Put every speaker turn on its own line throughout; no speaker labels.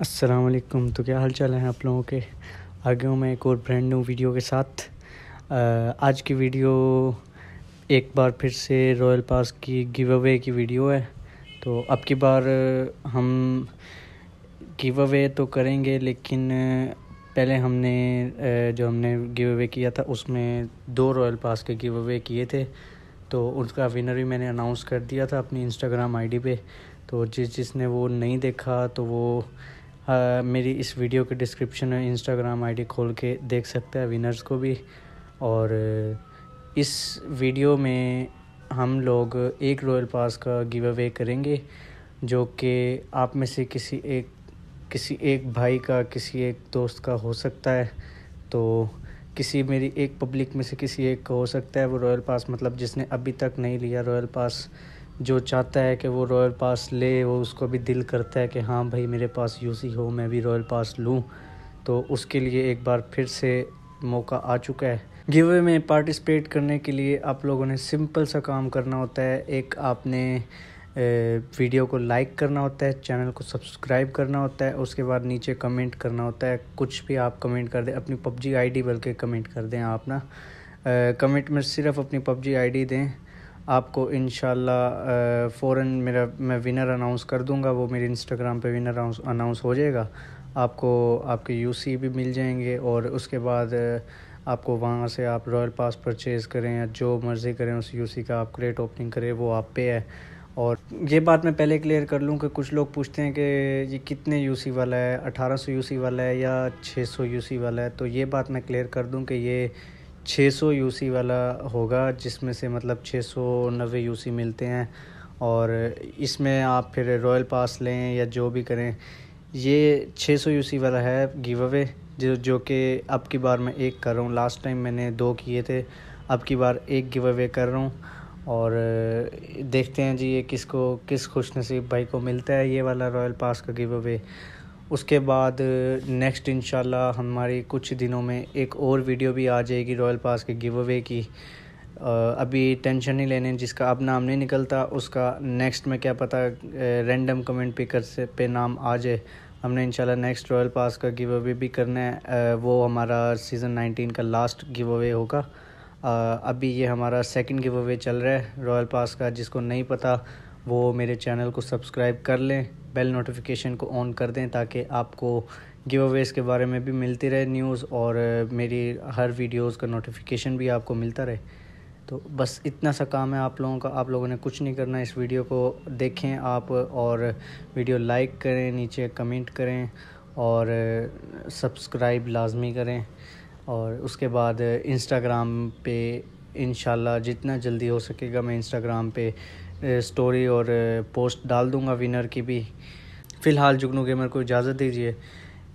असलकुम तो क्या हाल चाल है आप लोगों के आगे हूँ मैं एक और ब्रांड न्यू वीडियो के साथ आज की वीडियो एक बार फिर से रॉयल पास की गिव अवे की वीडियो है तो अब की बार हम गिव अवे तो करेंगे लेकिन पहले हमने जो हमने गिव अवे किया था उसमें दो रॉयल पास के गिव अवे किए थे तो उनका विनर भी मैंने अनाउंस कर दिया था अपनी इंस्टाग्राम आईडी पे तो जिस जिसने वो नहीं देखा तो वो मेरी इस वीडियो के डिस्क्रिप्शन में इंस्टाग्राम आईडी खोल के देख सकते हैं विनर्स को भी और इस वीडियो में हम लोग एक रॉयल पास का गिव अवे करेंगे जो कि आप में से किसी एक किसी एक भाई का किसी एक दोस्त का हो सकता है तो किसी मेरी एक पब्लिक में से किसी एक का हो सकता है वो रॉयल पास मतलब जिसने अभी तक नहीं लिया रॉयल पास जो चाहता है कि वो रॉयल पास ले वो उसको भी दिल करता है कि हाँ भाई मेरे पास यूसी हो मैं भी रॉयल पास लूँ तो उसके लिए एक बार फिर से मौका आ चुका है गिव अवे में पार्टिसिपेट करने के लिए आप लोगों ने सिंपल सा काम करना होता है एक आपने वीडियो को लाइक करना होता है चैनल को सब्सक्राइब करना होता है उसके बाद नीचे कमेंट करना होता है कुछ भी आप कमेंट कर दें अपनी पबजी आईडी बल्कि कमेंट कर दें आप ना कमेंट में सिर्फ अपनी पबजी आईडी दें आपको इन फ़ौर मेरा मैं विनर अनाउंस कर दूंगा वो मेरे इंस्टाग्राम पे विनर अनाउंस हो जाएगा आपको आपके यूसी भी मिल जाएंगे और उसके बाद आपको वहाँ से आप रॉयल पास परचेज़ करें या जो मर्ज़ी करें उस यूसी का आप क्रेट ओपनिंग करें वो आप पे है और ये बात मैं पहले क्लियर कर लूँ कि कुछ लोग पूछते हैं कि ये कितने यूसी वाला है 1800 यूसी वाला है या 600 यूसी वाला है तो ये बात मैं क्लियर कर दूँ कि ये 600 यूसी वाला होगा जिसमें से मतलब 690 यूसी मिलते हैं और इसमें आप फिर रॉयल पास लें या जो भी करें ये 600 यूसी वाला है गिव अवे जो जो कि अब की बार मैं एक कर रहा हूँ लास्ट टाइम मैंने दो किए थे अब की बार एक गिव अवे कर रहा हूँ और देखते हैं जी ये किसको किस खुश नसीब भाई को मिलता है ये वाला रॉयल पास का गिव अवे उसके बाद नेक्स्ट इन हमारी कुछ दिनों में एक और वीडियो भी आ जाएगी रॉयल पास के गिव अवे की अभी टेंशन नहीं लेने जिसका अब नाम नहीं निकलता उसका नेक्स्ट में क्या पता रैंडम कमेंट पिकर से पे नाम आ जाए हमने इंशाल्लाह नेक्स्ट रॉयल पास का गिव अवे भी करना है वो हमारा सीज़न 19 का लास्ट गिव अवे होगा अभी ये हमारा सेकंड गिव अवे चल रहा है रॉयल पास का जिसको नहीं पता वो मेरे चैनल को सब्सक्राइब कर लें बेल नोटिफिकेशन को ऑन कर दें ताकि आपको गिव अवेज़ के बारे में भी मिलती रहे न्यूज़ और मेरी हर वीडियोस का नोटिफिकेशन भी आपको मिलता रहे तो बस इतना सा काम है आप लोगों का आप लोगों ने कुछ नहीं करना इस वीडियो को देखें आप और वीडियो लाइक करें नीचे कमेंट करें और सब्सक्राइब लाजमी करें और उसके बाद इंस्टाग्राम पे इन जितना जल्दी हो सकेगा मैं इंस्टाग्राम पे स्टोरी और पोस्ट डाल दूँगा विनर की भी फ़िलहाल जुगनू गेमर को इजाज़त दीजिए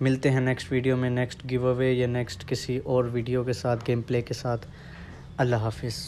मिलते हैं नेक्स्ट वीडियो में नेक्स्ट गिव अवे या नेक्स्ट किसी और वीडियो के साथ गेम प्ले के साथ अल्लाह हाफिज़